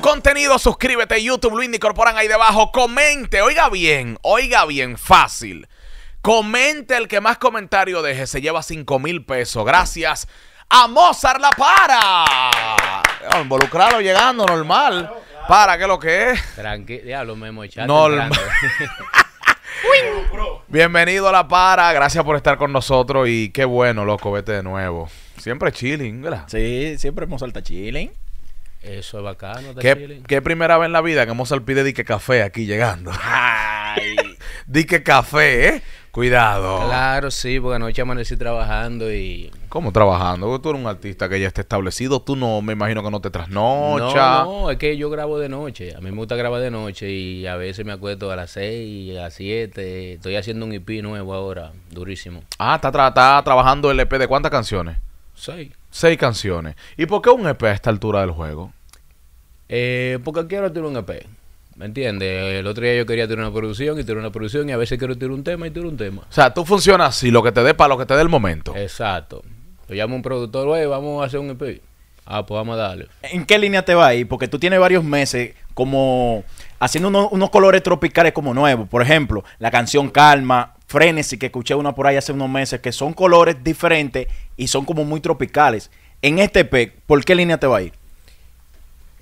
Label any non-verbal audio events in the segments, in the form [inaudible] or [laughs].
contenido, suscríbete YouTube, lo Corporan ahí debajo. Comente, oiga bien, oiga bien, fácil. Comente el que más comentario deje, se lleva 5 mil pesos. Gracias a Mozart La Para. Ah, Involucrado llegando, normal. Para, que lo que es? Tranquilo, diablo, me [laughs] Bienvenido a La Para, gracias por estar con nosotros y qué bueno, loco, vete de nuevo. Siempre chilling, si, Sí, siempre Mozart está chilling. Eso es bacano. ¿Qué, primera vez en la vida que Mozart pide dique café aquí llegando? [laughs] dique café, ¿eh? Cuidado. Claro, sí, porque anoche amanecí trabajando y. ¿Cómo trabajando? Porque tú eres un artista que ya está establecido. Tú no, me imagino que no te trasnocha. No, no, es que yo grabo de noche. A mí me gusta grabar de noche y a veces me acuesto a las 6, a las 7. Estoy haciendo un EP nuevo ahora, durísimo. Ah, está, está trabajando el EP de cuántas canciones? Seis. Seis canciones. ¿Y por qué un EP a esta altura del juego? Eh, porque quiero tirar un EP. ¿Me entiendes? El otro día yo quería tirar una producción y tirar una producción y a veces quiero tirar un tema y tirar un tema. O sea, tú funcionas así, lo que te dé para lo que te dé el momento. Exacto. Yo llamo a un productor, güey, vamos a hacer un EP. Ah, pues vamos a darle. ¿En qué línea te va ahí? Porque tú tienes varios meses como haciendo unos, unos colores tropicales como nuevos. Por ejemplo, la canción Calma, Frenesy, que escuché una por ahí hace unos meses, que son colores diferentes y son como muy tropicales. En este P, ¿por qué línea te va a ir?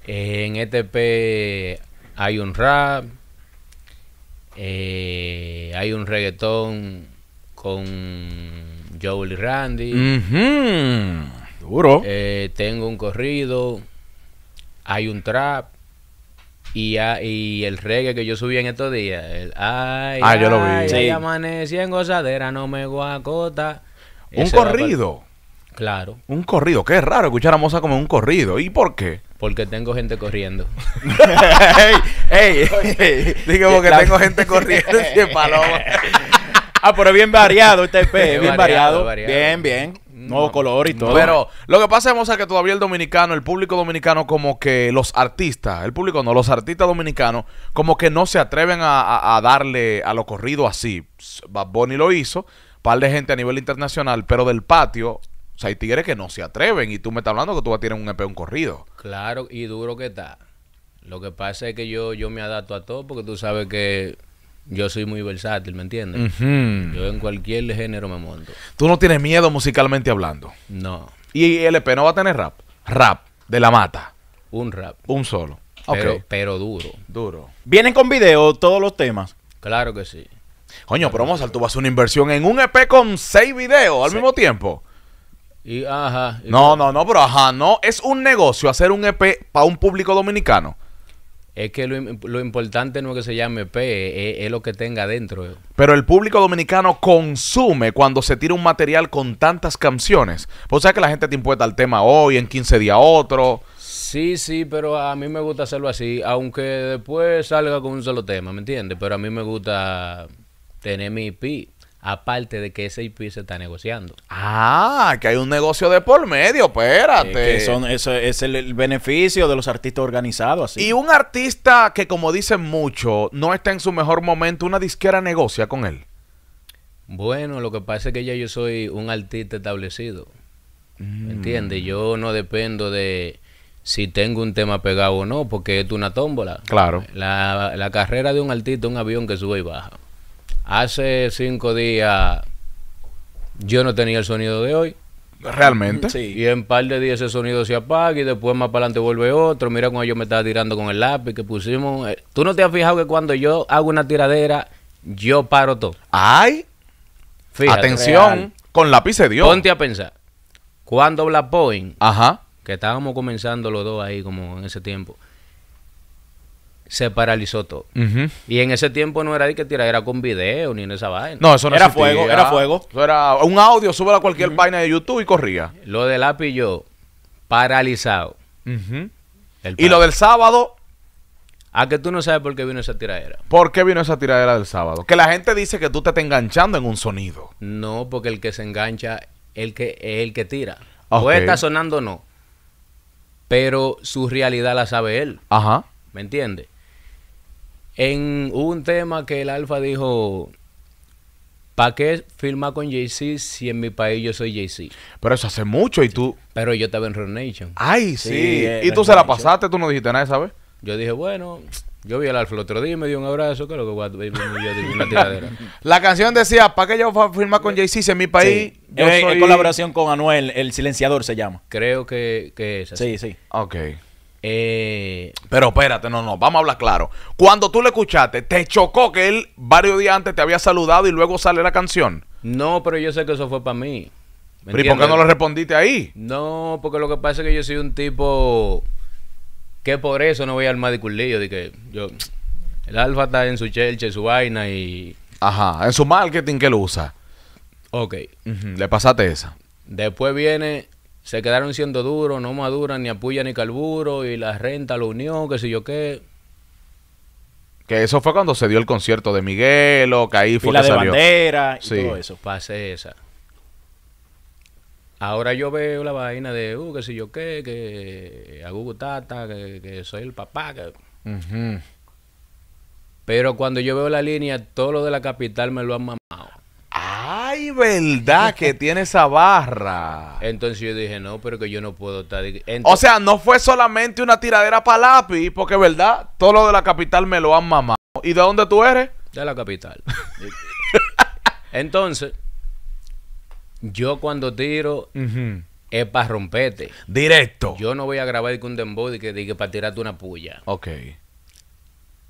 en este P hay un rap, eh, hay un reggaetón con Joel y Randy. Duro. Eh, tengo un corrido, hay un trap. Y, el reggae que yo subí en estos días, ay, ah, yo lo vi. amanecí en gozadera, no me guacota. Un corrido. Claro. Un corrido. Qué raro escuchar a Moza como un corrido. ¿Y por qué? Porque tengo gente corriendo. [laughs] ¡Ey! porque tengo gente corriendo. [laughs] paloma. [laughs] ah, pero bien variado este EP. Bien, bien variado, Bien, bien. Mm, Nuevo no, color y todo. Pero lo que pasa es que todavía el dominicano, el público dominicano, como que los artistas, el público no, los artistas dominicanos, como que no se atreven a, darle a lo corrido así. Bad Bunny lo hizo, par de gente a nivel internacional, pero del patio, o sea, hay tigres que no se atreven. Y tú me estás hablando que tú vas a tener un EP, un corrido. Claro, y duro que está. Lo que pasa es que yo, yo me adapto a todo porque tú sabes que yo soy muy versátil, ¿me entiendes? Yo en cualquier género me monto. ¿Tú no tienes miedo musicalmente hablando? No. ¿Y el EP no va a tener rap? Rap, de la mata. Un rap. Un solo. Pero, duro. Duro. ¿Vienen con video todos los temas? Claro que sí. Coño, pero Mozart, tú vas a una inversión en un EP con seis videos al mismo tiempo. Y, ajá. no, no, no, pero ajá, no. Es un negocio hacer un EP para un público dominicano. Es que lo, importante no es que se llame P, es, lo que tenga dentro. Pero el público dominicano consume cuando se tira un material con tantas canciones. Pues o que la gente te impuesta el tema hoy, en 15 días otro. Sí, sí, pero a mí me gusta hacerlo así, aunque después salga con un solo tema, ¿me entiendes? Pero a mí me gusta tener mi P aparte de que ese IP se está negociando. Ah, que hay un negocio de por medio, espérate. son, eso es el, beneficio de los artistas organizados. Así. Y un artista que, como dicen mucho, no está en su mejor momento, una disquera negocia con él. Bueno, lo que pasa es que ya yo soy un artista establecido. ¿Me mm. ¿Entiendes? Yo no dependo de si tengo un tema pegado o no, porque es una tómbola. Claro. La, la carrera de un artista es un avión que sube y baja. Hace cinco días yo no tenía el sonido de hoy. Realmente. Sí. Y en un par de días ese sonido se apaga y después más para adelante vuelve otro. Mira cómo yo me estaba tirando con el lápiz que pusimos. Eh, ¿Tú no te has fijado que cuando yo hago una tiradera, yo paro todo? ¡Ay! Atención, con lápiz se dio. Ponte a pensar. Cuando Black Point, Ajá. que estábamos comenzando los dos ahí como en ese tiempo, se paralizó todo. Y en ese tiempo no era de que tirar, era con video ni en esa vaina. No, eso no era fuego, era fuego. era un audio, sube a cualquier vaina de YouTube y corría. Lo del y yo, paralizado. Y lo del sábado. A ah, que tú no sabes por qué vino esa tiradera. ¿Por qué vino esa tiradera del sábado? Que la gente dice que tú te estás enganchando en un sonido. No, porque el que se engancha el que, es el que tira. Ah, o está sonando o no. Pero su realidad la sabe él. Ajá. ¿Me entiendes? En un tema que el Alfa dijo, ¿para qué firmar con Jay-Z si en mi país yo soy Jay-Z? Pero eso hace mucho y tú... Pero yo estaba en Run Nation. Ay, sí. y tú se la pasaste, tú no dijiste nada, ¿sabes? Yo dije, bueno, yo vi al Alfa el otro día y me dio un abrazo, creo que voy a yo una tiradera. [laughs] La canción decía, ¿para qué yo voy a firmar con Jay-Z si en mi país yo soy... En colaboración con Anuel, El Silenciador se llama. Creo que, que es así. Sí, sí. Ok. Eh, pero espérate, no, no, vamos a hablar claro. Cuando tú le escuchaste, ¿te chocó que él varios días antes te había saludado y luego sale la canción? No, pero yo sé que eso fue para mí. por qué no lo respondiste ahí? No, porque lo que pasa es que yo soy un tipo que por eso no voy al madiculillo. De que yo, el alfa está en su chelche, su vaina y. Ajá, en su marketing que lo usa. Ok. Le pasaste esa. Después viene se quedaron siendo duros, no maduran ni Puya ni Calburo, y la renta, la unión, qué sé yo qué. Que eso fue cuando se dio el concierto de Miguel o que ahí fue la de bandera y todo eso. pase esa. Ahora yo veo la vaina de, uh, qué sé yo qué, que a Tata, que, soy el papá. Que... Pero cuando yo veo la línea, todo lo de la capital me lo han mamado verdad que [laughs] tiene esa barra. Entonces yo dije, no, pero que yo no puedo estar. o sea, no fue solamente una tiradera para lápiz, porque verdad, todo lo de la capital me lo han mamado. ¿Y de dónde tú eres? De la capital. [laughs] Entonces, yo cuando tiro. es para romperte. Directo. Yo no voy a grabar con un dembow que diga para tirarte una puya. Ok.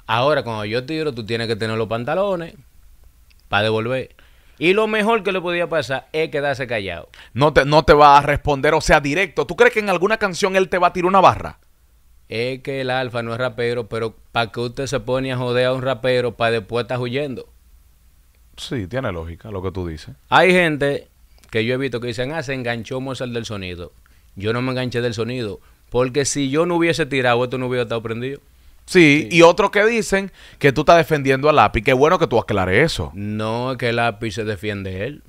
Ahora, cuando yo tiro, tú tienes que tener los pantalones para devolver. Y lo mejor que le podía pasar es quedarse callado. No te, no te va a responder, o sea, directo. ¿Tú crees que en alguna canción él te va a tirar una barra? Es que el alfa no es rapero, pero ¿para que usted se pone a joder a un rapero para después estar huyendo? Sí, tiene lógica lo que tú dices. Hay gente que yo he visto que dicen, ah, se enganchó Mozart del sonido. Yo no me enganché del sonido, porque si yo no hubiese tirado, esto no hubiera estado prendido. Sí, y otros que dicen que tú estás defendiendo a Lápiz. Qué bueno que tú aclares eso. No, es que Lápiz se defiende él.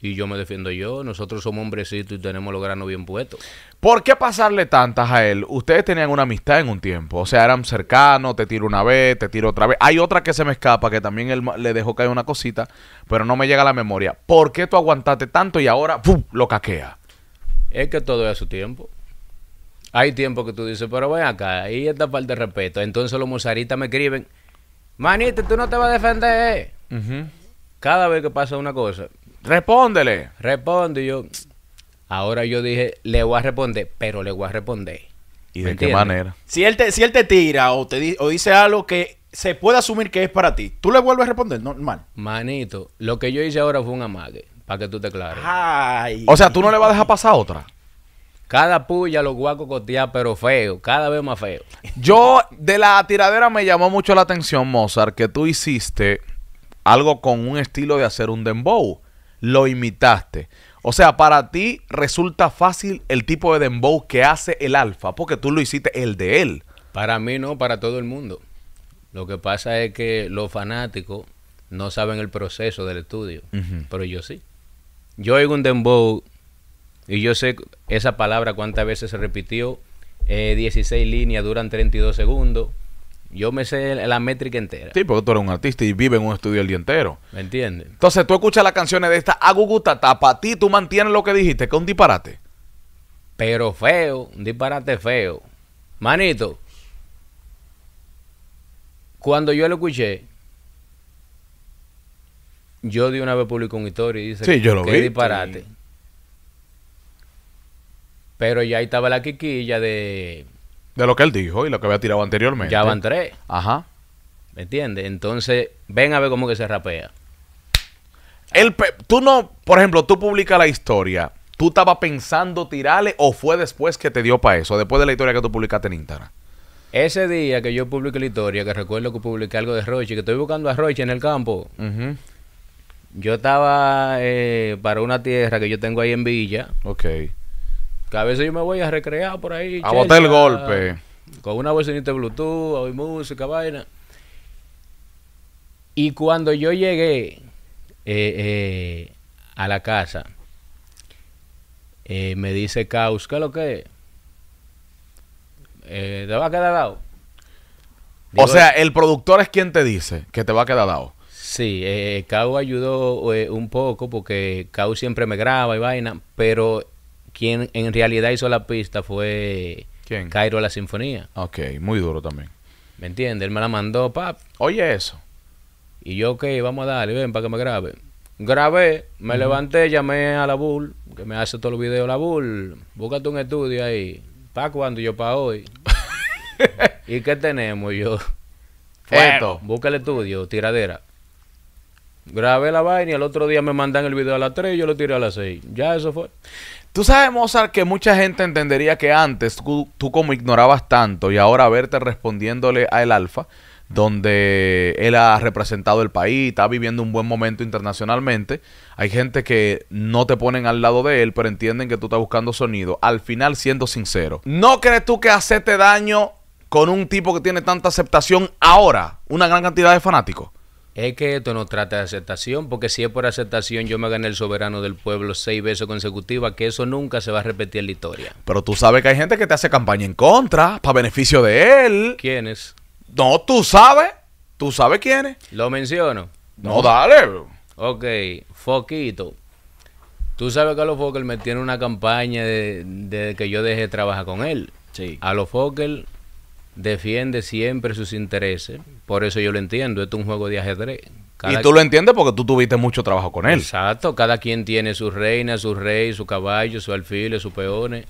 Y yo me defiendo yo. Nosotros somos hombrecitos y tenemos los granos bien puestos. ¿Por qué pasarle tantas a él? Ustedes tenían una amistad en un tiempo. O sea, eran cercanos, te tiro una vez, te tiro otra vez. Hay otra que se me escapa, que también él le dejó caer una cosita, pero no me llega a la memoria. ¿Por qué tú aguantaste tanto y ahora lo caquea? Es que todo es a su tiempo. Hay tiempo que tú dices, pero ven acá, ahí está parte de respeto. Entonces los musaritas me escriben, manito, tú no te vas a defender. Cada vez que pasa una cosa. Respóndele. Responde yo. Ahora yo dije, le voy a responder, pero le voy a responder. ¿Y de qué manera? Si él te, si él te tira o te o dice algo que se puede asumir que es para ti, tú le vuelves a responder, normal. Manito, lo que yo hice ahora fue un amague, para que tú te aclares. O sea, tú no le vas a dejar pasar otra. Cada puya los guacos cotear, pero feo, cada vez más feo. Yo, de la tiradera me llamó mucho la atención, Mozart, que tú hiciste algo con un estilo de hacer un dembow. Lo imitaste. O sea, para ti resulta fácil el tipo de dembow que hace el alfa, porque tú lo hiciste el de él. Para mí no, para todo el mundo. Lo que pasa es que los fanáticos no saben el proceso del estudio, pero yo sí. Yo hago un dembow y yo sé esa palabra cuántas veces se repitió. 16 eh, líneas duran 32 segundos. Yo me sé la métrica entera. Sí, porque tú eres un artista y vives en un estudio el día entero. ¿Me entiendes? Entonces tú escuchas las canciones de esta Agugutata, para ti tú mantienes lo que dijiste, que es un disparate. Pero feo, un disparate feo. Manito, cuando yo lo escuché, yo de una vez publicó un historia y dice sí, yo lo vi. disparate. Pero ya ahí estaba la quiquilla de... De lo que él dijo y lo que había tirado anteriormente. Ya van tres. Ajá. ¿Me entiendes? Entonces, ven a ver cómo que se rapea. El tú no, por ejemplo, tú publicas la historia. ¿Tú estabas pensando tirarle o fue después que te dio para eso? Después de la historia que tú publicaste en Instagram. Ese día que yo publiqué la historia, que recuerdo que publiqué algo de Roche, que estoy buscando a Roche en el campo. Yo estaba eh, para una tierra que yo tengo ahí en Villa. Ok. Que a veces yo me voy a recrear por ahí. A botar el golpe. Con una bocinita de Bluetooth, oír música, vaina. Y cuando yo llegué eh, eh, a la casa, eh, me dice Caos, ¿qué es lo que es? ¿Te va a quedar dado? o sea, el productor es quien te dice que te va a quedar dado. Sí, eh, ayudó un poco porque Caos siempre me graba y vaina, pero quien en realidad hizo la pista fue ¿Quién? Cairo la Sinfonía. Ok, muy duro también. ¿Me entiendes? Él me la mandó, pap. Oye eso. Y yo, ok, vamos a darle, ven, para que me grabe. Grabé, me levanté, llamé a la Bull, que me hace todos los videos la Bull. Búscate un estudio ahí. ¿Para cuándo? Yo, para hoy. [laughs] ¿Y qué tenemos? Yo. Esto. Busca el estudio, tiradera. Grabé la vaina y el otro día me mandan el video a las 3 y yo lo tiré a las 6. Ya eso fue. Tú sabes, Mozart, que mucha gente entendería que antes tú, como ignorabas tanto y ahora verte respondiéndole a El Alfa, donde él ha representado el país, está viviendo un buen momento internacionalmente. Hay gente que no te ponen al lado de él, pero entienden que tú estás buscando sonido. Al final, siendo sincero, ¿no crees tú que hacerte daño con un tipo que tiene tanta aceptación ahora? Una gran cantidad de fanáticos es que esto no trata de aceptación, porque si es por aceptación yo me gané el soberano del pueblo seis veces consecutivas, que eso nunca se va a repetir en la historia. Pero tú sabes que hay gente que te hace campaña en contra, para beneficio de él. ¿Quiénes? No, tú sabes. ¿Tú sabes quiénes? Lo menciono. No, dale. Bro. Ok, Foquito. Tú sabes que a los Fokker me tiene una campaña de, que yo dejé de trabajar con él. Sí. A los Fokker defiende siempre sus intereses. Por eso yo lo entiendo, esto es un juego de ajedrez. y tú lo entiendes porque tú tuviste mucho trabajo con él. Exacto, cada quien tiene su reina, su rey, su caballo, su alfiles sus peones.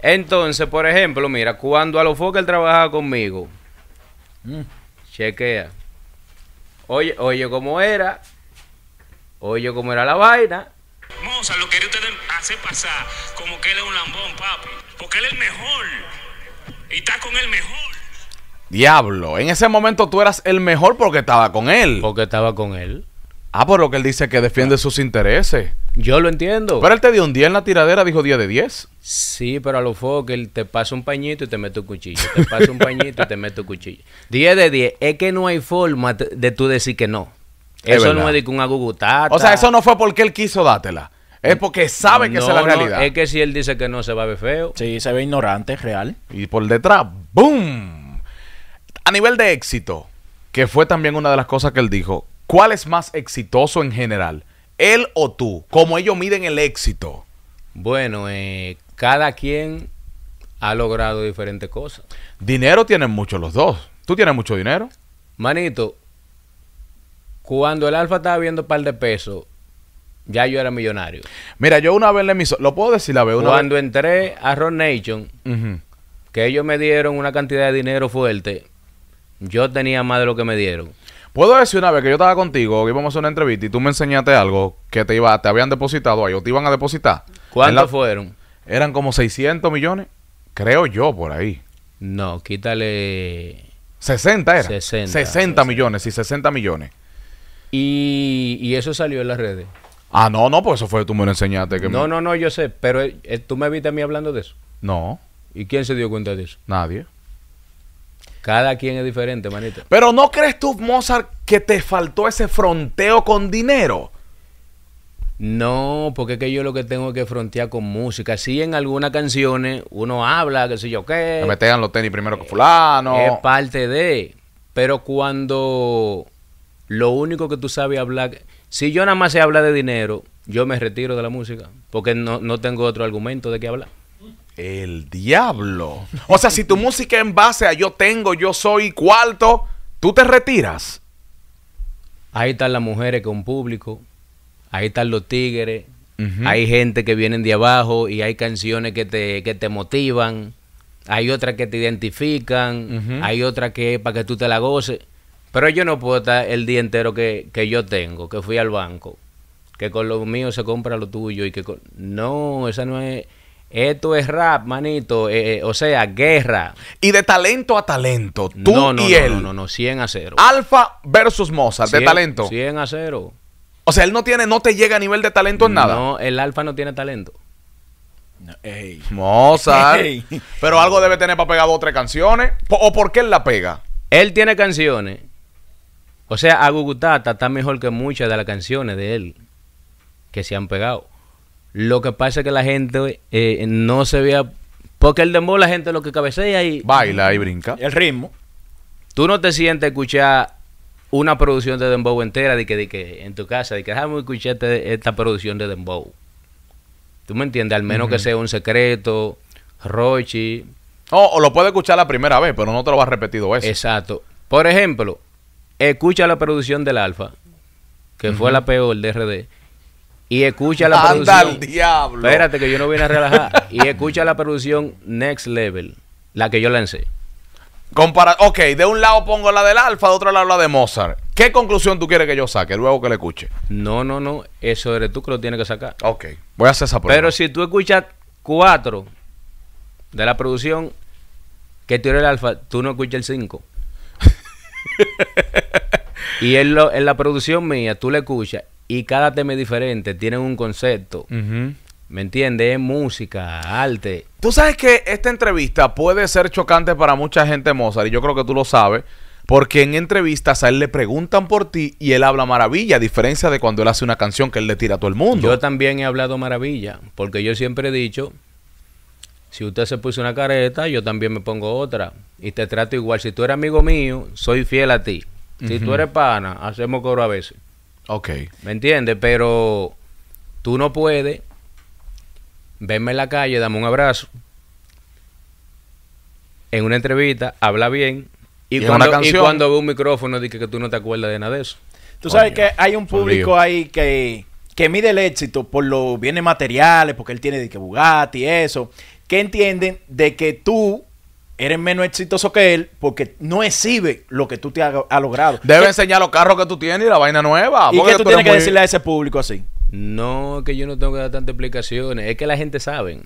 Entonces, por ejemplo, mira, cuando a lo él trabajaba conmigo, mm. chequea. Oye, oye cómo era, oye cómo era la vaina. lo usted hacer pasar como que él es un lambón, papi, porque él es el mejor y está con el mejor. Diablo, en ese momento tú eras el mejor porque estaba con él. Porque estaba con él. Ah, por lo que él dice que defiende ah. sus intereses. Yo lo entiendo. Pero él te dio un 10 en la tiradera, dijo 10 de 10. Sí, pero a lo fuego que él te pasa un pañito y te mete un cuchillo. Te pasa un pañito y te mete un cuchillo. 10 de 10. Es que no hay forma de tú decir que no. eso no es de que un agugutata. O sea, eso no fue porque él quiso dátela. Es porque sabe que es la realidad. es que si él dice que no, se va a ver feo. Sí, se ve ignorante, real. Y por detrás, ¡boom! A nivel de éxito, que fue también una de las cosas que él dijo, ¿cuál es más exitoso en general? ¿Él o tú? ¿Cómo ellos miden el éxito? Bueno, eh, cada quien ha logrado diferentes cosas. Dinero tienen mucho los dos. ¿Tú tienes mucho dinero? Manito, cuando el Alfa estaba viendo par de pesos, ya yo era millonario. Mira, yo una vez le emisora, lo puedo decir la vez. Cuando entré a Ron Nation, que ellos me dieron una cantidad de dinero fuerte, yo tenía más de lo que me dieron. Puedo decir una vez que yo estaba contigo, que íbamos a hacer una entrevista y tú me enseñaste algo que te iba, te habían depositado ahí o te iban a depositar. ¿Cuánto fueron? Eran como 600 millones, creo yo, por ahí. No, quítale. 60 era. 60, millones, sí, 60 millones. Y, y eso salió en las redes. Ah, no, no, pues eso fue tú me lo enseñaste. Que no, no, no, yo sé, pero eh, tú me viste a mí hablando de eso. No. ¿Y quién se dio cuenta de eso? Nadie. Cada quien es diferente, manito. Pero ¿no crees tú, Mozart, que te faltó ese fronteo con dinero? No, porque es que yo lo que tengo es que frontear con música. Sí, en algunas canciones uno habla, qué sé yo qué. Que me los tenis primero que fulano. Es parte de. Pero cuando lo único que tú sabes hablar si yo nada más se habla de dinero, yo me retiro de la música porque no, tengo otro argumento de qué hablar. El diablo. O sea, si tu música en base a yo tengo, yo soy cuarto, tú te retiras. Ahí están las mujeres con público, ahí están los tigres, hay gente que vienen de abajo y hay canciones que te, que te motivan, hay otras que te identifican, hay otras que para que tú te la goces. Pero yo no puedo estar el día entero que, yo tengo, que fui al banco, que con lo mío se compra lo tuyo y que No, esa no es... Esto es rap, manito. Eh, eh, o sea, guerra. Y de talento a talento. Tú no, no, y él. No, no, no, 100 a 0. Alfa versus Mozart, de talento. 100 a 0. O sea, él no tiene, no te llega a nivel de talento en nada. No, el Alfa no tiene talento. Mozart. Pero algo debe tener para pegar dos tres canciones. ¿O por qué él la pega? Él tiene canciones o sea, Agugutata está mejor que muchas de las canciones de él que se han pegado. Lo que pasa es que la gente eh, no se vea. Porque el dembow la gente lo que cabecea y. Baila y brinca. El ritmo. Tú no te sientes escuchar una producción de dembow entera de que, en tu casa, de que déjame escuchar este, esta producción de dembow. ¿Tú me entiendes? Al menos que sea un secreto, Rochi. o lo puedes escuchar la primera vez, pero no te lo vas repetido eso. Exacto. Por ejemplo, escucha la producción del Alfa, que fue la peor de RD, y escucha la producción. diablo! Espérate que yo no vine a relajar. y escucha la producción Next Level, la que yo lancé. Compara ok, de un lado pongo la del Alfa, de otro lado la de Mozart. ¿Qué conclusión tú quieres que yo saque luego que le escuche? No, no, no. Eso eres tú que lo tienes que sacar. Ok, voy a hacer esa prueba. Pero si tú escuchas cuatro de la producción que tiene el Alfa, tú no escuchas el cinco. [laughs] y en, en la producción mía, tú le escuchas y cada tema es diferente, tienen un concepto. ¿Me entiendes? Es música, arte. Tú sabes que esta entrevista puede ser chocante para mucha gente, Mozart, y yo creo que tú lo sabes, porque en entrevistas a él le preguntan por ti y él habla maravilla, a diferencia de cuando él hace una canción que él le tira a todo el mundo. Yo también he hablado maravilla, porque yo siempre he dicho si usted se puso una careta, yo también me pongo otra. Y te trato igual. Si tú eres amigo mío, soy fiel a ti. Si tú eres pana, hacemos coro a veces. Ok. ¿Me entiendes? Pero tú no puedes verme en la calle, dame un abrazo. En una entrevista, habla bien. Y, cuando, cuando ve un micrófono, dice que tú no te acuerdas de nada de eso. Tú sabes que hay un público ahí que, que mide el éxito por los bienes materiales, porque él tiene de que Bugatti, eso. ¿Qué entienden de que tú eres menos exitoso que él porque no exhibe lo que tú te has logrado. Debe enseñar los carros que tú tienes y la vaina nueva. ¿Y qué tú, tienes que decirle a ese público así? No, es que yo no tengo que dar tantas explicaciones. Es que la gente sabe.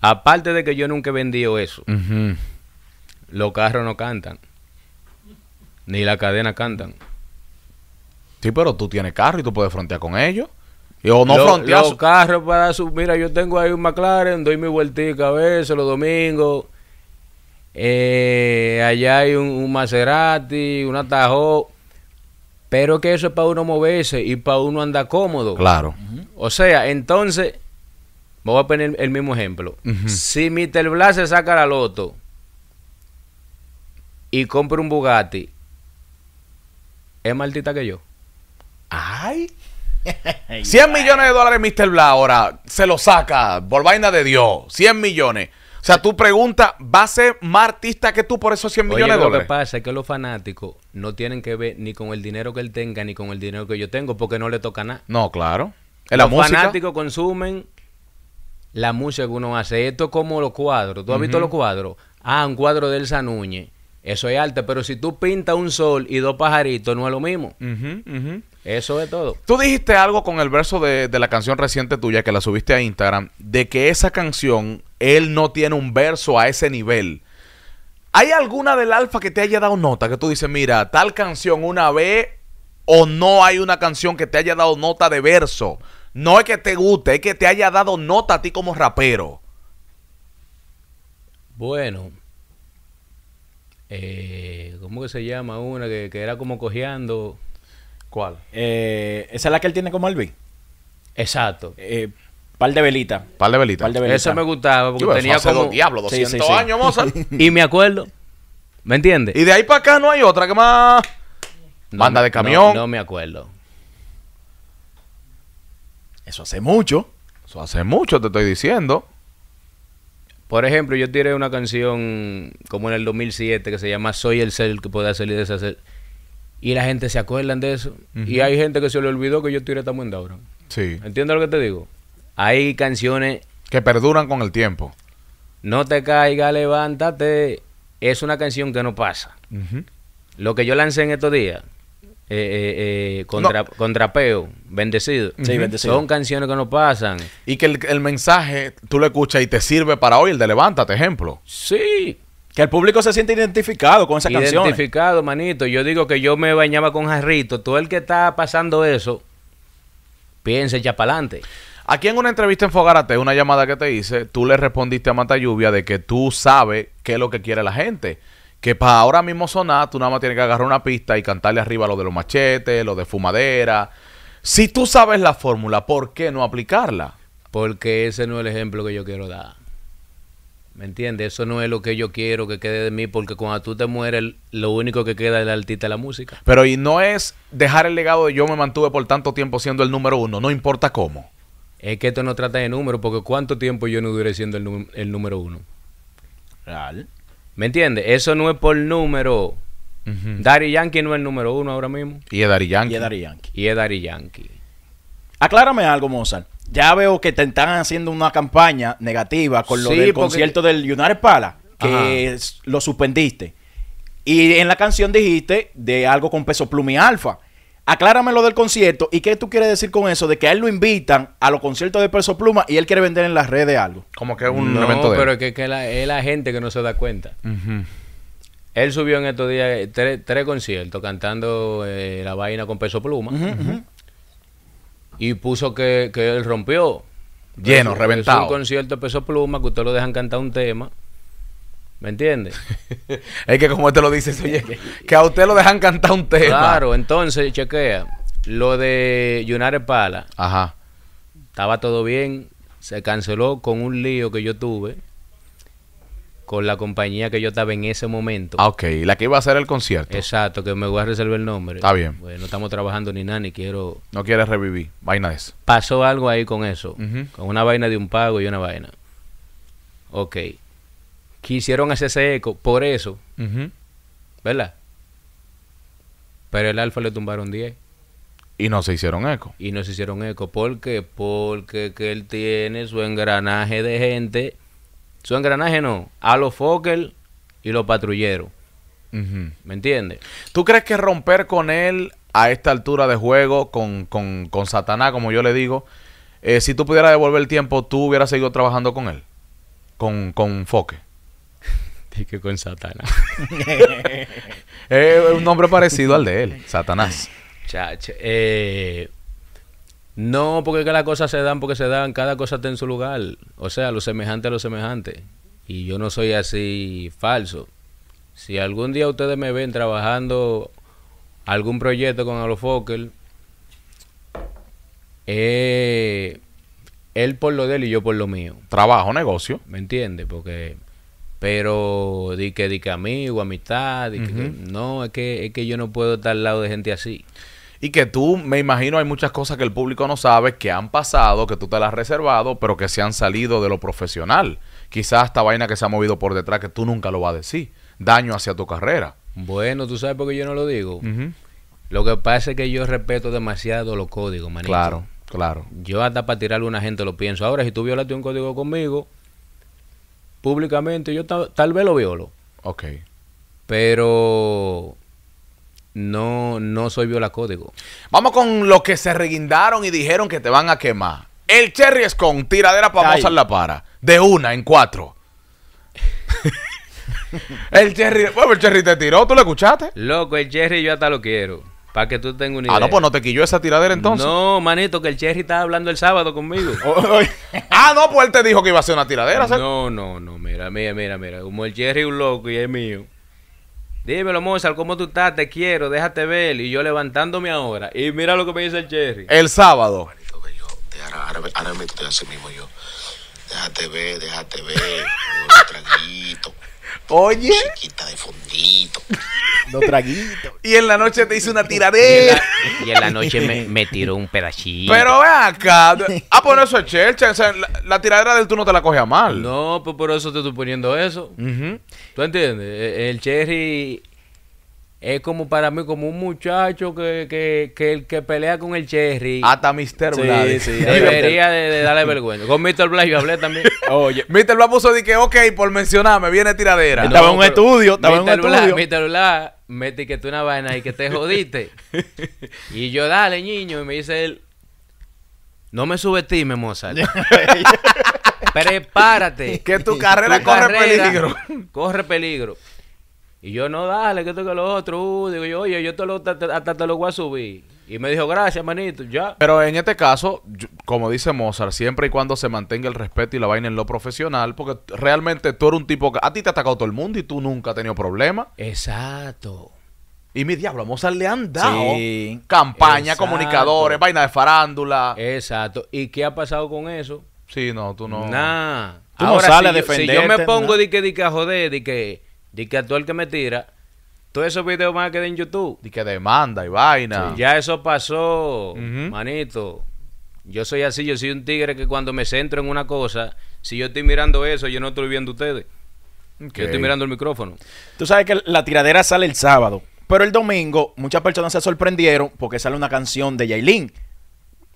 Aparte de que yo nunca he vendido eso, los carros no cantan. Ni la cadena cantan. Sí, pero tú tienes carro y tú puedes frontear con ellos. Yo no Los carros para subir. Mira, yo tengo ahí un McLaren, doy mi vueltica a veces los domingos. Eh, allá hay un, un, Maserati, un atajo. Pero que eso es para uno moverse y para uno andar cómodo. Claro. O sea, entonces, voy a poner el mismo ejemplo. Si Mr. Blas se saca la loto y compra un Bugatti, es más altita que yo. ¡Ay! 100 millones de dólares Mr. Bla ahora se lo saca, por vaina de Dios, 100 millones. O sea, tú preguntas, ¿va a ser más artista que tú por esos 100 millones de dólares? Lo que pasa es que los fanáticos no tienen que ver ni con el dinero que él tenga ni con el dinero que yo tengo porque no le toca nada. No, claro. El los fanáticos consumen la música que uno hace. Esto es como los cuadros. ¿Tú has visto los cuadros? Ah, un cuadro de Elsa Núñez. Eso es arte. Pero si tú pintas un sol y dos pajaritos, no es lo mismo. Uh eso es todo. Tú dijiste algo con el verso de, la canción reciente tuya que la subiste a Instagram, de que esa canción, él no tiene un verso a ese nivel. ¿Hay alguna del alfa que te haya dado nota? Que tú dices, mira, tal canción una vez, o no hay una canción que te haya dado nota de verso. No es que te guste, es que te haya dado nota a ti como rapero. Bueno, eh, ¿cómo que se llama una que, que era como cojeando? ¿Cuál? Eh, esa es la que él tiene como Alvin. Exacto. Pal eh, Par de velitas. Par de Velita. Eso me gustaba porque tenía como... diablo 200 años, [laughs] y me acuerdo. ¿Me entiendes? Y de ahí para acá no hay otra que más... Banda de camión. No, me acuerdo. Eso hace mucho. Eso hace mucho, te estoy diciendo. Por ejemplo, yo tiré una canción como en el 2007 que se llama Soy el ser que puede salir de ese y la gente se acuerda de eso. Y hay gente que se le olvidó que yo tiré esta muenda ahora Sí. ¿Entiendes lo que te digo? Hay canciones... Que perduran con el tiempo. No te caiga, levántate. Es una canción que no pasa. Lo que yo lancé en estos días, eh, eh, eh contra, contrapeo, bendecido. Sí, bendecido. Son canciones que no pasan. Y que el, el, mensaje tú lo escuchas y te sirve para hoy, el de Levántate, ejemplo. Sí, que el público se siente identificado con esa canción. Identificado, manito. Yo digo que yo me bañaba con jarrito. Todo el que está pasando eso, piense ya para adelante. Aquí en una entrevista en Fogarate, una llamada que te hice, tú le respondiste a Mata Lluvia de que tú sabes qué es lo que quiere la gente. Que para ahora mismo sonar, tú nada más tienes que agarrar una pista y cantarle arriba lo de los machetes, lo de fumadera. Si tú sabes la fórmula, ¿por qué no aplicarla? Porque ese no es el ejemplo que yo quiero dar. ¿Me entiendes? Eso no es lo que yo quiero que quede de mí, porque cuando tú te mueres, lo único que queda del artista es la música. Pero y no es dejar el legado de yo me mantuve por tanto tiempo siendo el número uno, no importa cómo. Es que esto no trata de número, porque cuánto tiempo yo no duré siendo el, número uno. Real. ¿Me entiendes? Eso no es por número. Uh Yankee no es el número uno ahora mismo. Y es Dari Yankee. Y es Dari Yankee. Y es Dari Yankee. Aclárame algo, Mozart ya veo que te están haciendo una campaña negativa con lo del concierto del Lunar Pala, que lo suspendiste. Y en la canción dijiste de algo con peso pluma y alfa. Aclárame lo del concierto y qué tú quieres decir con eso de que a él lo invitan a los conciertos de Peso Pluma y él quiere vender en las redes algo. Como que es un pero es que, es la gente que no se da cuenta. Él subió en estos días eh, tres, conciertos cantando eh, la vaina con Peso Pluma y puso que, él rompió. Lleno, reventado. Es un concierto peso pluma que usted lo dejan cantar un tema. ¿Me entiendes? [laughs] es que como te lo dices, oye, que a usted lo dejan cantar un tema. Claro, entonces, chequea. Lo de Yunar Pala. Ajá. Estaba todo bien. Se canceló con un lío que yo tuve con la compañía que yo estaba en ese momento. Ah, ok. La que iba a hacer el concierto. Exacto, que me voy a reservar el nombre. Está bien. no estamos trabajando ni nada, ni quiero... No quieres revivir. Vaina es. Pasó algo ahí con eso. Con una vaina de un pago y una vaina. Ok. Quisieron ese eco por eso. ¿Verdad? Pero el Alfa le tumbaron 10. Y no se hicieron eco. Y no se hicieron eco. ¿Por qué? Porque que él tiene su engranaje de gente su engranaje no. A los Fokker y los patrulleros. ¿Me entiendes? ¿Tú crees que romper con él a esta altura de juego, con, Satanás, como yo le digo, eh, si tú pudieras devolver el tiempo, tú hubieras seguido trabajando con él? Con, con [laughs] Dice que con Satanás. [laughs] es un nombre parecido al de él, Satanás. Chacho. Eh, no, porque que las cosas se dan porque se dan, cada cosa está en su lugar. O sea, lo semejante a lo semejante. Y yo no soy así falso. Si algún día ustedes me ven trabajando algún proyecto con Alofokel, eh, él por lo de él y yo por lo mío. Trabajo, negocio. ¿Me entiendes? Porque pero di que di que amigo, amistad, no, es que es que yo no puedo estar al lado de gente así. Y que tú, me imagino, hay muchas cosas que el público no sabe, que han pasado, que tú te las has reservado, pero que se han salido de lo profesional. Quizás esta vaina que se ha movido por detrás, que tú nunca lo vas a decir. Daño hacia tu carrera. Bueno, tú sabes por qué yo no lo digo. Lo que pasa es que yo respeto demasiado los códigos, manito. Claro, claro. Yo hasta para tirarle a una gente lo pienso. Ahora, si tú violaste un código conmigo, públicamente, yo tal vez lo violo. Ok. Pero no, no soy viola código. Vamos con los que se reguindaron y dijeron que te van a quemar. El Cherry es con tiradera para pasar la para. De una en cuatro. [laughs] el Cherry, bueno, el Cherry te tiró, ¿tú lo escuchaste? Loco, el Cherry yo hasta lo quiero. Para que tú tengas una idea. Ah, no, pues no te quilló esa tiradera entonces. No, manito, que el Cherry estaba hablando el sábado conmigo. [laughs] ah, no, pues él te dijo que iba a ser una tiradera. No, no, no, mira, mira, mira, mira. Como el Cherry un loco y es mío. Dímelo, Mozart, ¿cómo tú estás? Te quiero, déjate ver. Y yo levantándome ahora. Y mira lo que me dice el Cherry. El sábado. Ahora, así mismo yo. Déjate ver, déjate ver. Un [laughs] traguito. Oye. Chiquita de fondito. No traguito. Y en la noche te hice una tiradera. Y en la, noche me, tiró un pedacito. Pero ve acá. Ah, por eso es chelcha. O sea, la, tiradera del tú no te la cogía mal. No, pues por eso te estoy poniendo eso. ¿Tú entiendes? E, el cherry es como para mí, como un muchacho que, que, que, que pelea con el Cherry. Hasta Mr. Sí, dice. [laughs] Debería de, darle vergüenza. Con Mr. Black yo hablé también. [laughs] Oye, Mr. Black puso de que, ok, por mencionarme, viene tiradera. estaba en un estudio, estaba en un estudio. Black, Mr. Black que tú una vaina y que te jodiste. [laughs] y yo, dale, niño. Y me dice él, no me subestime, Mozart. Prepárate. Que tu carrera corre peligro. Corre peligro. Y yo, no, dale, que toca lo otro. Uh, digo yo, oye, yo te lo, hasta te lo voy a subir. Y me dijo, gracias, manito, ya. Pero en este caso, como dice Mozart, siempre y cuando se mantenga el respeto y la vaina en lo profesional, porque realmente tú eres un tipo que a ti te ha atacado todo el mundo y tú nunca has tenido problemas. Exacto. Y mi diablo, a Mozart le han dado sí, campaña, comunicadores, vaina de farándula. Exacto. ¿Y qué ha pasado con eso? Sí, no, tú no. Nada. Tú no sales a defender si yo me pongo de que, de que joder, de que Dice que todo el que me tira, todos esos videos van a quedar en YouTube. Y que demanda y vaina. ya eso pasó, manito. Yo soy así, yo soy un tigre que cuando me centro en una cosa, si yo estoy mirando eso, yo no estoy viendo ustedes. Yo estoy mirando el micrófono. Tú sabes que la tiradera sale el sábado, pero el domingo muchas personas se sorprendieron porque sale una canción de Yailin.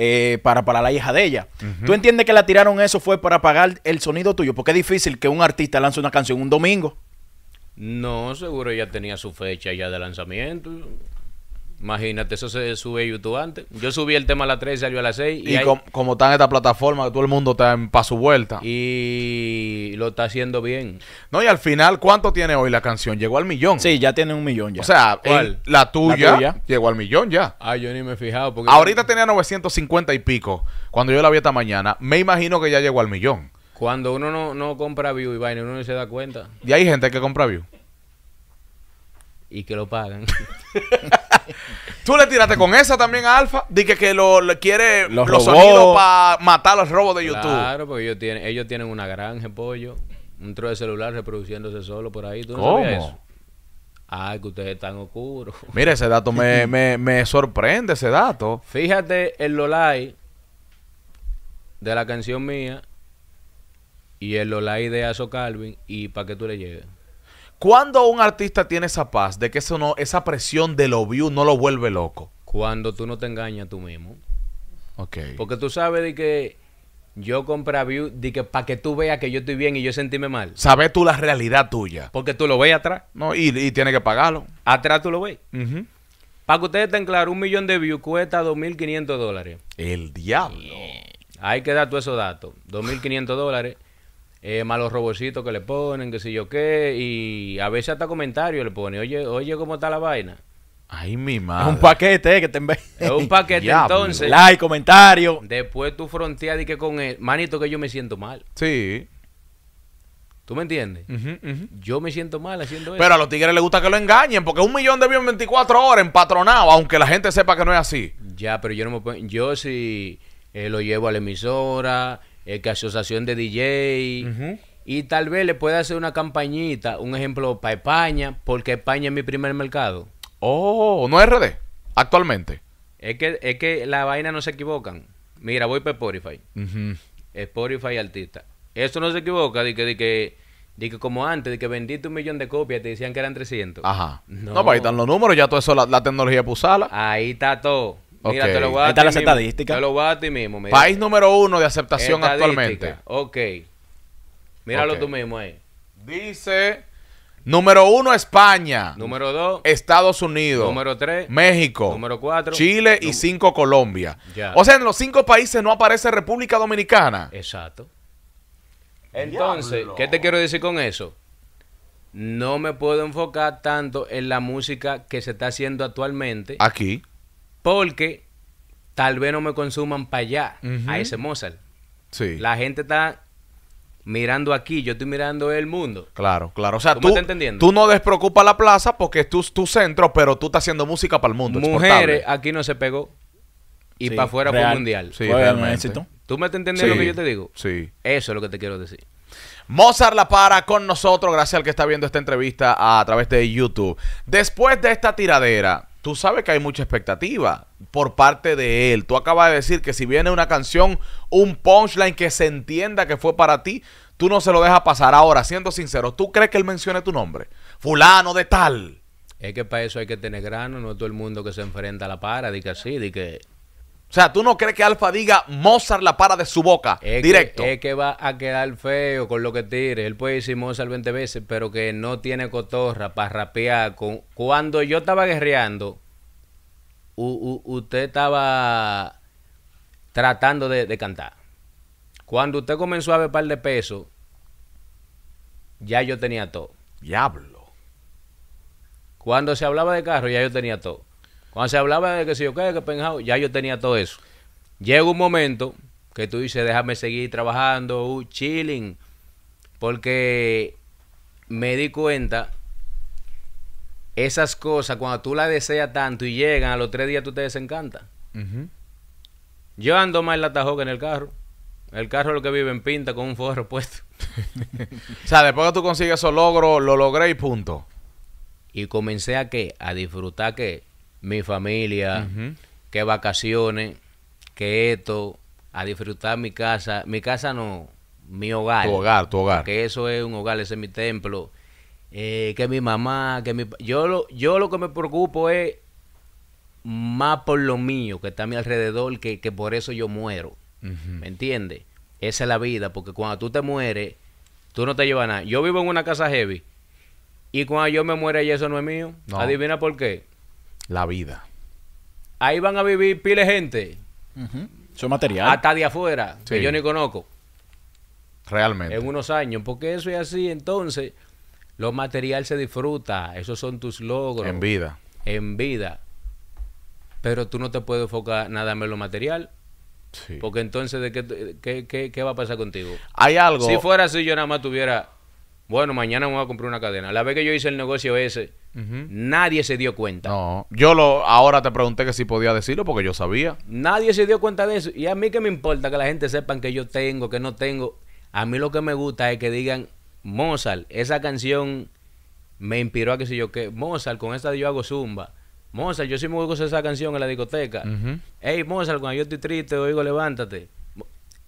Eh, para, para la hija de ella. ¿Tú entiendes que la tiraron eso fue para apagar el sonido tuyo? Porque es difícil que un artista lance una canción un domingo. No, seguro ya tenía su fecha ya de lanzamiento. Imagínate, eso se sube a YouTube antes. Yo subí el tema a las 3, salió a las 6. Y, como está en esta plataforma, todo el mundo está en su vuelta. Y lo está haciendo bien. No, y al final, ¿cuánto tiene hoy la canción? Llegó al millón. Sí, ya tiene un millón ya. O sea, La, tuya, llegó al millón ya. Ah, yo ni me he fijado. Ahorita tenía 950 y pico, cuando yo la vi esta mañana. Me imagino que ya llegó al millón. Cuando uno no, compra view y vaina, uno no se da cuenta. Y hay gente que compra view. Y que lo pagan. [laughs] Tú le tiraste con esa también a Alfa. Dije que lo, le quiere los, sonidos para matar los robos de YouTube. Claro, porque ellos tienen, una granja pollo, un trozo de celular reproduciéndose solo por ahí. ¿Tú no ¿Cómo? Ah, que ustedes están oscuros. [laughs] Mira, ese dato me, [laughs] me, me sorprende, ese dato. Fíjate el Lolai de la canción mía y el lo la idea Calvin y para que tú le llegues. ¿Cuándo un artista tiene esa paz de que eso no, esa presión de lo view no lo vuelve loco? Cuando tú no te engañas tú mismo. Ok. Porque tú sabes de que yo compré view de que para que tú veas que yo estoy bien y yo sentíme mal. Sabes tú la realidad tuya. Porque tú lo ves atrás. No, y, y tienes que pagarlo. Atrás tú lo ves. Para que ustedes estén claros, un millón de views cuesta 2.500 dólares. El diablo. Hay que dar todos esos datos. 2.500 dólares eh, malos robocitos que le ponen, que sé yo qué, y a veces hasta comentarios le ponen, oye, oye, ¿cómo está la vaina? Ay, mi madre. Es un paquete eh, que te [laughs] Es un paquete, entonces. Like, comentario. Después tú fronteas y que con el manito que yo me siento mal. Sí. ¿Tú me entiendes? Yo me siento mal haciendo eso. Pero a los tigres les gusta que lo engañen, porque un millón de views en 24 horas empatronado, aunque la gente sepa que no es así. Ya, pero yo no me Yo si eh, lo llevo a la emisora, es eh, que asociación de DJ. Y tal vez le pueda hacer una campañita, un ejemplo para España, porque España es mi primer mercado. Oh, no es RD, actualmente. Es que, es que la vaina no se equivocan. Mira, voy para Spotify. Spotify artista. Eso no se equivoca, de que, de que, de como antes, de que vendiste un millón de copias, te decían que eran 300. Ajá. No, pues ahí están los números, ya todo eso, la, tecnología para Ahí está todo. Mira, te lo voy a está la estadística. Te lo voy a ti mismo. País número uno de aceptación actualmente. Ok. Míralo tú mismo ahí. Dice. Número uno, España. Número dos, Estados Unidos. Número tres, México. Número cuatro, Chile y cinco, Colombia. O sea, en los cinco países no aparece República Dominicana. Exacto. Entonces, ¿qué te quiero decir con eso? No me puedo enfocar tanto en la música que se está haciendo actualmente. Aquí. Porque tal vez no me consuman para allá, a ese Mozart. Sí. La gente está mirando aquí, yo estoy mirando el mundo. Claro, claro. O sea, tú, no despreocupas la plaza porque es tu, centro, pero tú estás haciendo música para el mundo. Mujeres, aquí no se pegó. Y para afuera fue mundial. Sí, realmente. ¿Tú me estás entendiendo lo que yo te digo? Sí. Eso es lo que te quiero decir. Mozart La Para con nosotros, gracias al que está viendo esta entrevista a través de YouTube. Después de esta tiradera, tú sabes que hay mucha expectativa por parte de él. Tú acabas de decir que si viene una canción, un punchline que se entienda que fue para ti, tú no se lo dejas pasar. Ahora, siendo sincero, ¿tú crees que él mencione tu nombre? Fulano de tal. Es que para eso hay que tener grano, no es todo el mundo que se enfrenta a la para, di que así, di que o sea, tú no crees que Alfa diga Mozart la para de su boca, directo. Que, es que va a quedar feo con lo que tire. Él puede decir Mozart 20 veces, pero que no tiene cotorra para rapear. Cuando yo estaba guerreando, usted estaba tratando de, cantar. Cuando usted comenzó a ver par de peso, ya yo tenía todo. Diablo. Cuando se hablaba de carro, ya yo tenía todo. Cuando se hablaba de que si yo qué, que penjado, ya yo tenía todo eso. Llega un momento que tú dices, déjame seguir trabajando, uh, chilling, porque me di cuenta, esas cosas, cuando tú las deseas tanto y llegan, a los tres días tú te desencantas. Yo ando más en la que en el carro. El carro es lo que vive en pinta con un forro puesto. [laughs] o sea, después que tú consigues esos logros, lo logré y punto. Y comencé a qué? A disfrutar que mi familia, que vacaciones, que esto, a disfrutar mi casa. Mi casa no, mi hogar. Tu hogar, tu hogar. Que eso es un hogar, ese es mi templo. Eh, que mi mamá, que mi... Yo lo, yo lo que me preocupo es más por lo mío que está a mi alrededor, que, por eso yo muero. ¿Me entiendes? Esa es la vida, porque cuando tú te mueres, tú no te llevas nada. Yo vivo en una casa heavy y cuando yo me muera y eso no es mío. Adivina por qué la vida. Ahí van a vivir pile gente. material. Hasta de afuera, que yo ni conozco. Realmente. En unos años, porque eso es así. Entonces, lo material se disfruta. Esos son tus logros. En vida. En vida. Pero tú no te puedes enfocar nada más en lo material. Sí. Porque entonces, ¿de qué, qué, qué va a pasar contigo? Hay algo. Si fuera así, yo nada más tuviera bueno, mañana me voy a comprar una cadena. La vez que yo hice el negocio ese, nadie se dio cuenta. No, yo lo ahora te pregunté que si podía decirlo porque yo sabía. Nadie se dio cuenta de eso. Y a mí que me importa que la gente sepan que yo tengo, que no tengo. A mí lo que me gusta es que digan, Mozart, esa canción me inspiró a que si yo que Mozart, con esta yo hago zumba. Mozart, yo sí me oigo esa canción en la discoteca. Ey, Hey, Mozart, cuando yo estoy triste, oigo levántate.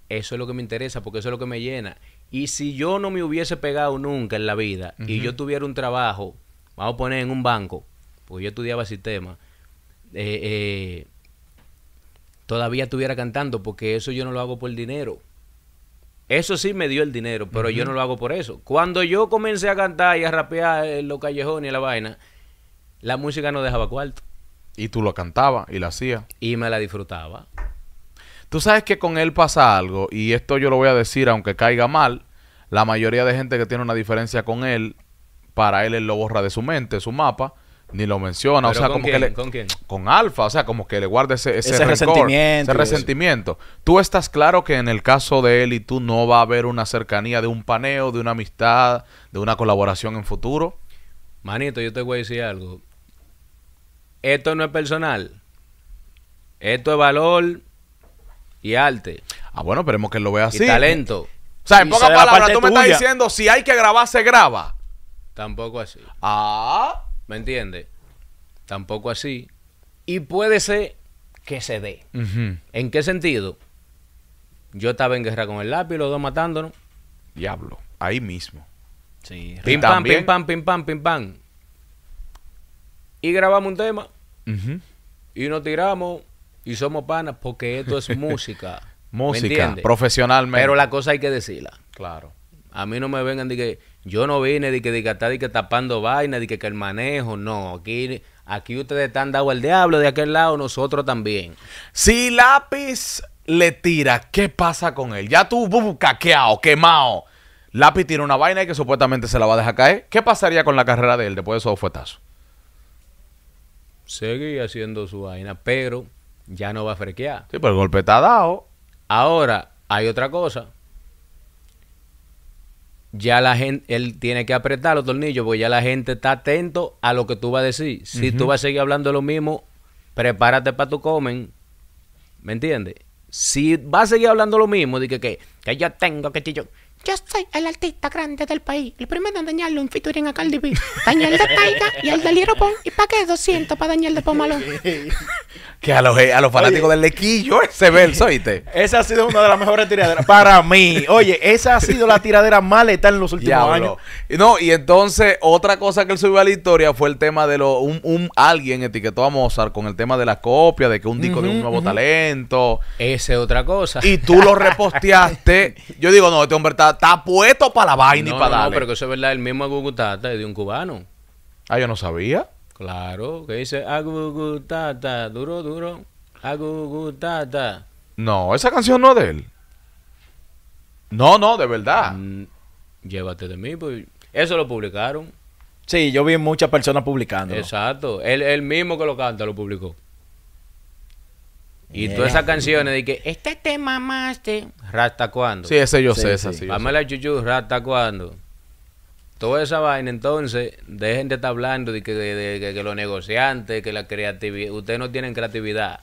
Eso es lo que me interesa porque eso es lo que me llena. Y si yo no me hubiese pegado nunca en la vida y yo tuviera un trabajo, vamos a poner en un banco, porque yo estudiaba sistema, eh, eh todavía estuviera cantando, porque eso yo no lo hago por el dinero. Eso sí me dio el dinero, pero yo no lo hago por eso. Cuando yo comencé a cantar y a rapear en los callejones y la vaina, la música no dejaba cuarto. Y tú lo cantabas y la hacías. Y me la disfrutaba. Tú sabes que con él pasa algo, y esto yo lo voy a decir aunque caiga mal, la mayoría de gente que tiene una diferencia con él, para él él lo borra de su mente, su mapa, ni lo menciona, o ¿con, quién? con Alfa, o sea, como que le guarda ese, resentimiento. Ese resentimiento. Tú estás claro que en el caso de él y tú no va a haber una cercanía de un paneo, de una amistad, de una colaboración en futuro. Manito, yo te voy a decir algo. Esto no es personal. Esto es valor y arte. Ah, bueno, esperemos que lo vea así. Y talento. O sea, en pocas palabras, tú me estás diciendo, si hay que grabar, se graba. Tampoco así. Ah. ¿Me entiendes? Tampoco así. Y puede ser que se dé. ¿En qué sentido? Yo estaba en guerra con el lápiz, los dos matándonos. Diablo, ahí mismo. Sí. Pim pam, pim pam, pim pam, pim pam. Y grabamos un tema. Y nos tiramos y somos panas porque esto es [laughs] música. música, profesionalmente. Pero la cosa hay que decirla. Claro. A mí no me vengan de que yo no vine de que de está, que tapando vaina, de que, que, el manejo, no, aquí aquí ustedes están dado al diablo de aquel lado, nosotros también. Si lápiz le tira, ¿qué pasa con él? Ya tú caqueado, quemado. Lápiz tira una vaina y que supuestamente se la va a dejar caer. ¿Qué pasaría con la carrera de él después de esos fuetazos? Seguía haciendo su vaina, pero ya no va a frequear. Sí, pero el golpe está dado. Ahora, hay otra cosa. Ya la gente, él tiene que apretar los tornillos, porque ya la gente está atento a lo que tú vas a decir. Si tú vas a seguir hablando lo mismo, prepárate para tu comen. ¿Me entiendes? Si vas a seguir hablando lo mismo, de que, que, yo tengo, que yo soy el artista grande del país. El primero en dañarle un featuring a Cardi B. dañel de Taiga y el de Liropón. ¿Y para qué 200 para daniel de Pomalón? que a los, eh, a los fanáticos del lequillo ese verso, ¿oíste? Esa ha sido una de las mejores tiraderas. Para mí. Oye, esa ha sido la tiradera más letal en los últimos años. No, y entonces, otra cosa que él subió a la historia fue el tema de lo, un, alguien etiquetó a Mozart con el tema de la copia, de que un disco de un nuevo talento. Esa es otra cosa. Y tú lo reposteaste. [laughs] Yo digo, no, este hombre está está puesto para la vaina y para no, darle. No, pero que eso es verdad, el mismo agugutata es de un cubano. Ah, yo no sabía. Claro, que dice agugutata, ah, duro, duro, agugutata. Ah, no, esa canción no es de él. No, no, de verdad. Mm, llévate de mí, pues. Eso lo publicaron. Sí, yo vi muchas personas publicando. Exacto. el él mismo que lo canta lo publicó. Y todas esas canciones de que, este te mamaste, rasta cuando. Sí, ese yo sé, esa sí. Pamela Chuchu, rasta cuando. Toda esa vaina, entonces, dejen de estar hablando de que, que los negociantes, que la creatividad, ustedes no tienen creatividad.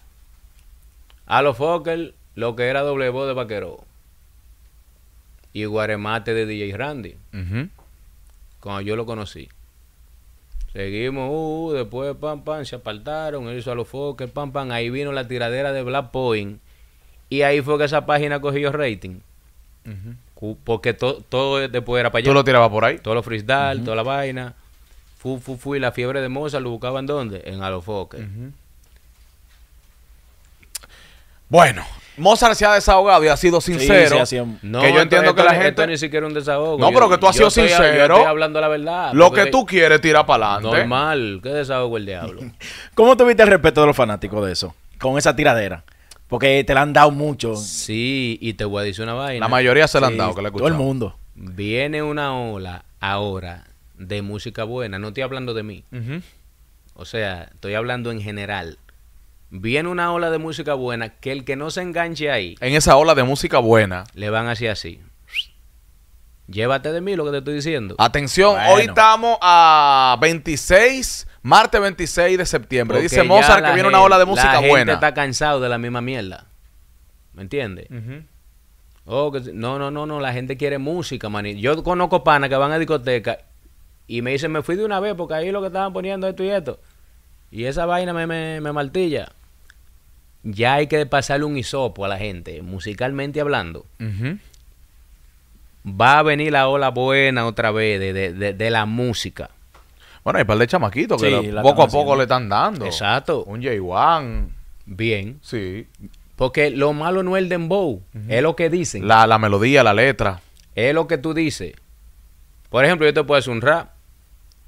A los Fokker, lo que era doble voz de vaquero. Y Guaremate de DJ Randy. Cuando yo lo conocí. Seguimos, uh, después pam, pam, se apartaron, hizo a los foques, pam, pam, ahí vino la tiradera de Black Point y ahí fue que esa página cogió rating. Porque todo después era para allá. Todo lo tiraba por ahí. Todo lo freestyle, toda la vaina. Fu, fu, fu, y la fiebre de Mozart lo buscaban dónde? En a los Bueno, Mozart se ha desahogado y ha sido sincero. que yo entiendo que la gente. ni siquiera un desahogo. No, pero que tú has sido sincero. Yo estoy hablando la verdad. Lo que tú quieres tirar para adelante. Normal. ¿Qué desahogo el diablo? [laughs] ¿Cómo tuviste el respeto de los fanáticos de eso? Con esa tiradera. Porque te la han dado mucho. Sí, y te voy a una vaina. La mayoría se la han dado, que la Todo el mundo. Viene una ola ahora de música buena. No estoy hablando de mí. O sea, estoy hablando en general viene una ola de música buena que el que no se enganche ahí. En esa ola de música buena. Le van así así. Llévate de mí lo que te estoy diciendo. Atención, hoy estamos a 26, martes 26 de septiembre. Dice Mozart que viene una ola de música la gente está cansado de la misma mierda. ¿Me entiendes? Oh, no, no, no, no. La gente quiere música, maní. Yo conozco pana que van a discoteca y me dicen, me fui de una vez porque ahí lo que estaban poniendo esto y esto. Y esa vaina me, me, me martilla ya hay que pasarle un hisopo a la gente, musicalmente hablando. Va a venir la ola buena otra vez de, la música. Bueno, hay par de chamaquitos que poco a poco le están dando. Exacto. Un J1. Bien. Sí. Porque lo malo no es el dembow, es lo que dicen. La, melodía, la letra. Es lo que tú dices. Por ejemplo, yo te puedo hacer un rap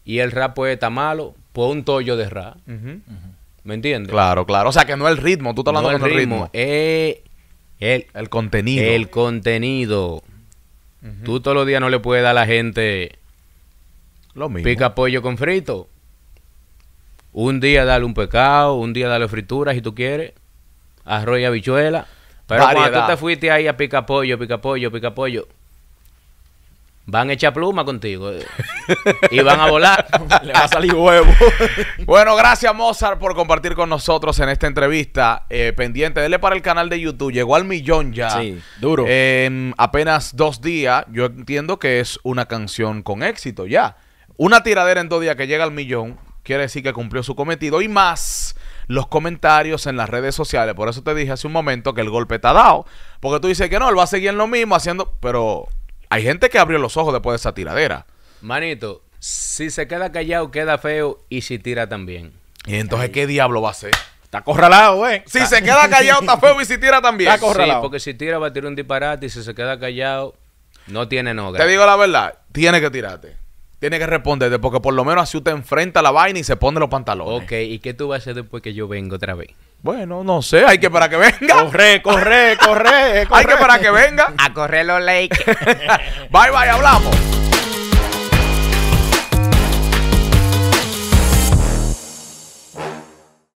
y el rap puede estar malo, pues un tollo de rap. ¿Me entiendes? Claro, claro. O sea, que no el ritmo, tú estás hablando el ritmo. es el, contenido. El contenido. Tú todos los días no le puedes dar a la gente lo mismo. Pica pollo con frito. Un día dale un pecado un día dale frituras si tú quieres, arroz y habichuela. Pero cuando tú te fuiste ahí a pica pollo, pica pollo, pica pollo, van a echar pluma contigo. [laughs] [laughs] y van a volar. [laughs] Le va a salir huevo. [laughs] bueno, gracias Mozart por compartir con nosotros en esta entrevista. Eh, pendiente, dele para el canal de YouTube. Llegó al millón ya. Sí, duro. En apenas dos días. Yo entiendo que es una canción con éxito ya. Una tiradera en dos días que llega al millón quiere decir que cumplió su cometido y más los comentarios en las redes sociales. Por eso te dije hace un momento que el golpe está dado. Porque tú dices que no, él va a seguir en lo mismo haciendo. Pero hay gente que abrió los ojos después de esa tiradera. Manito, si se queda callado, queda feo y si tira también. ¿Y entonces qué diablo va a hacer? Está acorralado, güey. ¿eh? Si se queda callado, está feo y si tira también. Está acorralado. Sí, porque si tira va a tirar un disparate y si se queda callado, no tiene no. Te digo la verdad, tiene que tirarte. Tiene que responderte porque por lo menos así usted enfrenta la vaina y se pone los pantalones. Ok, ¿y qué tú vas a hacer después que yo venga otra vez? Bueno, no sé, hay que para que venga. Corre, corre, corre. [laughs] Hay que para que venga. A correr los lakes. [laughs] bye, bye, hablamos.